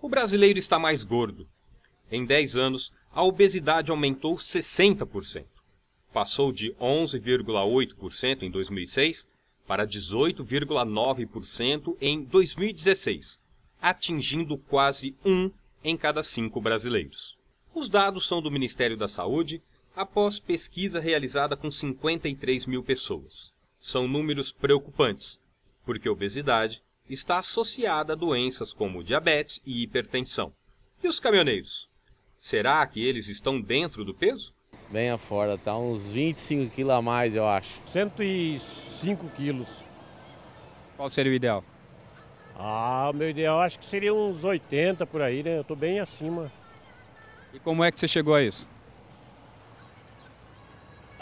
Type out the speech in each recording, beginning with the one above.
O brasileiro está mais gordo. Em 10 anos, a obesidade aumentou 60%. Passou de 11,8% em 2006 para 18,9% em 2016, atingindo quase um em cada cinco brasileiros. Os dados são do Ministério da Saúde após pesquisa realizada com 53 mil pessoas são números preocupantes, porque a obesidade está associada a doenças como diabetes e hipertensão. E os caminhoneiros? Será que eles estão dentro do peso? Bem afora, tá uns 25 quilos a mais, eu acho. 105 quilos. Qual seria o ideal? Ah, o meu ideal acho que seria uns 80 por aí, né? Eu tô bem acima. E como é que você chegou a isso?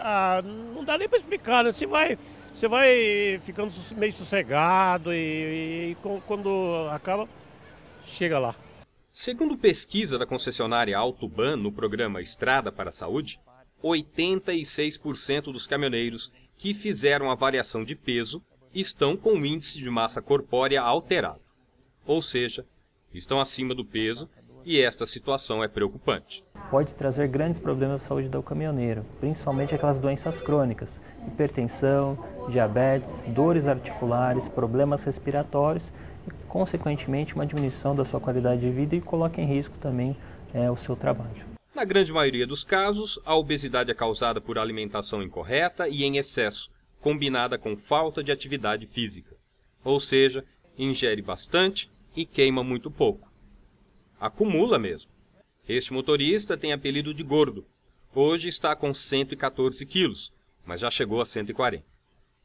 Ah, não dá nem para explicar, né? Você vai, você vai ficando meio sossegado e, e, e quando acaba, chega lá. Segundo pesquisa da concessionária Autoban no programa Estrada para a Saúde, 86% dos caminhoneiros que fizeram avaliação de peso estão com o índice de massa corpórea alterado, ou seja, estão acima do peso e esta situação é preocupante pode trazer grandes problemas à saúde do caminhoneiro, principalmente aquelas doenças crônicas, hipertensão, diabetes, dores articulares, problemas respiratórios e, consequentemente, uma diminuição da sua qualidade de vida e coloca em risco também é, o seu trabalho. Na grande maioria dos casos, a obesidade é causada por alimentação incorreta e em excesso, combinada com falta de atividade física. Ou seja, ingere bastante e queima muito pouco. Acumula mesmo. Este motorista tem apelido de gordo. Hoje está com 114 quilos, mas já chegou a 140.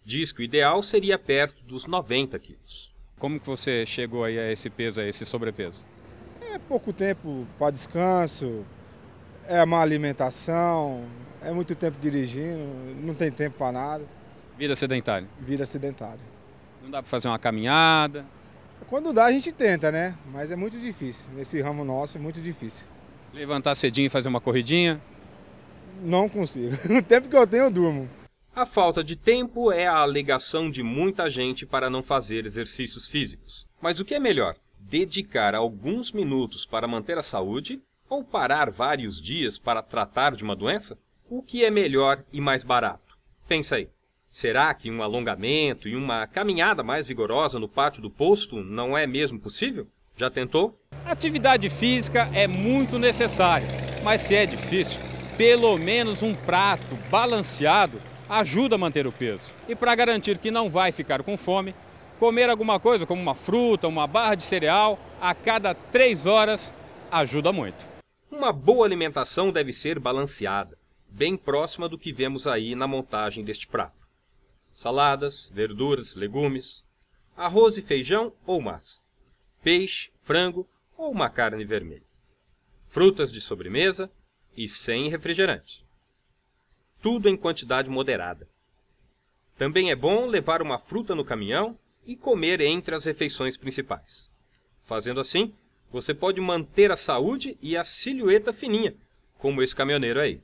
Diz que o ideal seria perto dos 90 quilos. Como que você chegou aí a esse peso, a esse sobrepeso? É pouco tempo para descanso, é má alimentação, é muito tempo dirigindo, não tem tempo para nada. Vira sedentário? Vira sedentário. Não dá para fazer uma caminhada? Quando dá a gente tenta, né? Mas é muito difícil. Nesse ramo nosso é muito difícil. Levantar cedinho e fazer uma corridinha? Não consigo. O tempo que eu tenho, eu durmo. A falta de tempo é a alegação de muita gente para não fazer exercícios físicos. Mas o que é melhor? Dedicar alguns minutos para manter a saúde ou parar vários dias para tratar de uma doença? O que é melhor e mais barato? Pensa aí. Será que um alongamento e uma caminhada mais vigorosa no pátio do posto não é mesmo possível? Já tentou? Atividade física é muito necessária, mas se é difícil, pelo menos um prato balanceado ajuda a manter o peso. E para garantir que não vai ficar com fome, comer alguma coisa como uma fruta, uma barra de cereal a cada três horas ajuda muito. Uma boa alimentação deve ser balanceada, bem próxima do que vemos aí na montagem deste prato. Saladas, verduras, legumes, arroz e feijão ou massa, peixe, frango ou uma carne vermelha, frutas de sobremesa e sem refrigerante. Tudo em quantidade moderada. Também é bom levar uma fruta no caminhão e comer entre as refeições principais. Fazendo assim, você pode manter a saúde e a silhueta fininha, como esse caminhoneiro aí.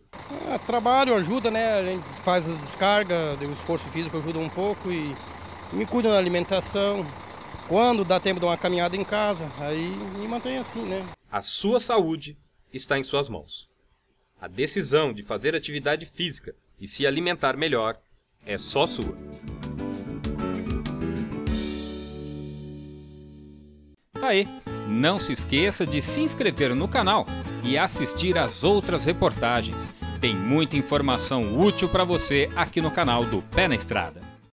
É, trabalho ajuda, né? A gente faz a descarga, o esforço físico ajuda um pouco e me cuido na alimentação, quando dá tempo de uma caminhada em casa, aí me mantém assim, né? A sua saúde está em suas mãos. A decisão de fazer atividade física e se alimentar melhor é só sua. Tá aí. Não se esqueça de se inscrever no canal e assistir às outras reportagens. Tem muita informação útil para você aqui no canal do Pé na Estrada.